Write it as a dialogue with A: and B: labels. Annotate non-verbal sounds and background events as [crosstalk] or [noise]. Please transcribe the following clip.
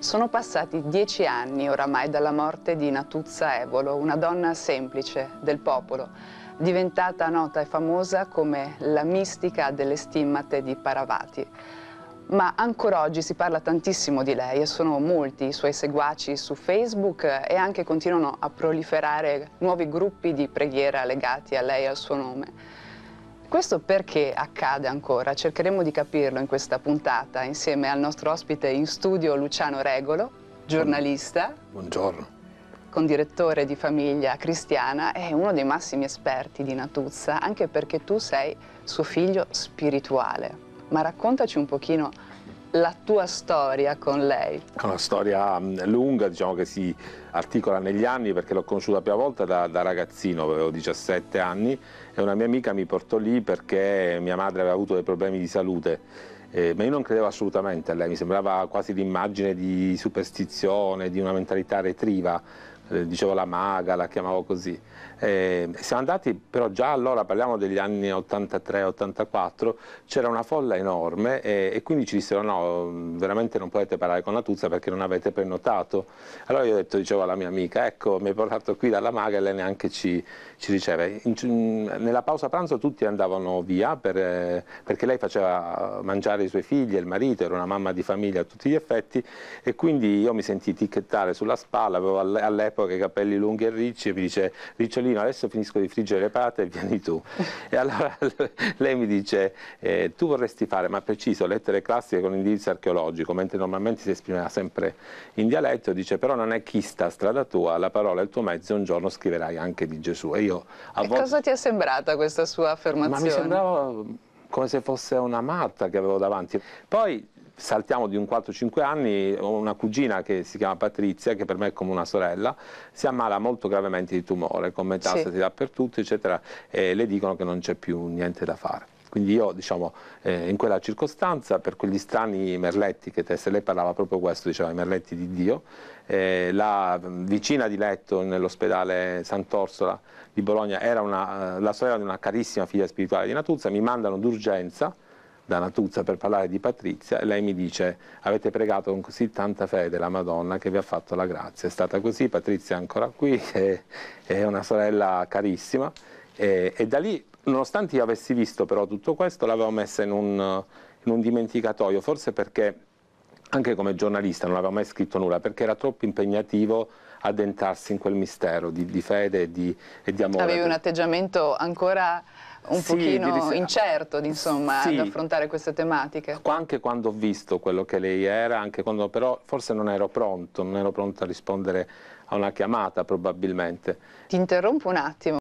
A: Sono passati dieci anni oramai dalla morte di Natuzza Evolo, una donna semplice del popolo, diventata nota e famosa come la mistica delle stimmate di Paravati. Ma ancora oggi si parla tantissimo di lei e sono molti i suoi seguaci su Facebook e anche continuano a proliferare nuovi gruppi di preghiera legati a lei e al suo nome. Questo perché accade ancora? Cercheremo di capirlo in questa puntata insieme al nostro ospite in studio Luciano Regolo, giornalista. Buongiorno. Condirettore di Famiglia Cristiana e uno dei massimi esperti di Natuzza, anche perché tu sei suo figlio spirituale. Ma raccontaci un pochino la tua storia con lei?
B: una storia mm, lunga, diciamo che si articola negli anni perché l'ho conosciuta la prima volta da, da, ragazzino, avevo 17 anni e una mia amica mi portò lì perché mia madre aveva avuto dei problemi di salute. Eh, ma io non credevo assolutamente a lei, mi sembrava quasi l'immagine di superstizione, di una mentalità retriva, eh, dicevo la maga, la chiamavo così. Eh, siamo andati, però già allora, parliamo degli anni 83-84, c'era una folla enorme e, e, quindi ci dissero no, veramente non potete parlare con la Tuzza perché non avete prenotato. Allora io ho detto, dicevo alla mia amica, ecco, mi hai portato qui dalla maga e lei neanche ci, ci riceve. In, nella pausa pranzo tutti andavano via per, eh, perché lei faceva mangiare i suoi figli e il marito, era una mamma di famiglia a tutti gli effetti e quindi io mi sentii ticchettare sulla spalla, avevo all'epoca tempo, che i capelli lunghi e ricci, e mi dice Ricciolino adesso finisco di friggere le patate e [laughs] vieni tu. E allora [laughs] lei mi dice eh, tu vorresti fare, ma preciso, lettere classiche con indirizzo archeologico, mentre normalmente si esprimeva sempre in dialetto, dice però non è chi sta strada tua, la parola è il tuo mezzo, un giorno scriverai anche di Gesù. E, io, a e cosa
A: ti è sembrata questa sua affermazione? Ma mi
B: sembrava come se fosse una matta che avevo davanti. Poi saltiamo di un 4-5 anni, ho una cugina che si chiama Patrizia, che per me è come una sorella, si ammala molto gravemente di tumore, con metastasi sì. dappertutto, eccetera, e le dicono che non c'è più niente da fare. Quindi io, diciamo, eh, in quella circostanza, per quegli strani merletti che testa, lei parlava proprio questo, diceva i merletti di Dio, eh, la mm, vicina di letto nell'ospedale Sant'Orsola di Bologna era una, eh, la sorella di una carissima figlia spirituale di Natuzza, mi mandano d'urgenza, da Natuzza per parlare di Patrizia e lei mi dice avete pregato con così tanta fede la Madonna che vi ha fatto la grazia. È stata così, Patrizia è ancora qui, è, è una sorella carissima e, e, da lì, nonostante io avessi visto però tutto questo, l'avevo messa in un, in un dimenticatoio, forse perché anche come giornalista non avevo mai scritto nulla, perché era troppo impegnativo addentrarsi in quel mistero di, di fede e di, e di amore. Avevi un
A: atteggiamento ancora un sì, pochino di incerto insomma, sì. ad affrontare queste tematiche.
B: Anche quando ho visto quello che lei era, anche quando però forse non ero pronto, non ero pronto a rispondere a una chiamata probabilmente. Ti interrompo
A: un attimo.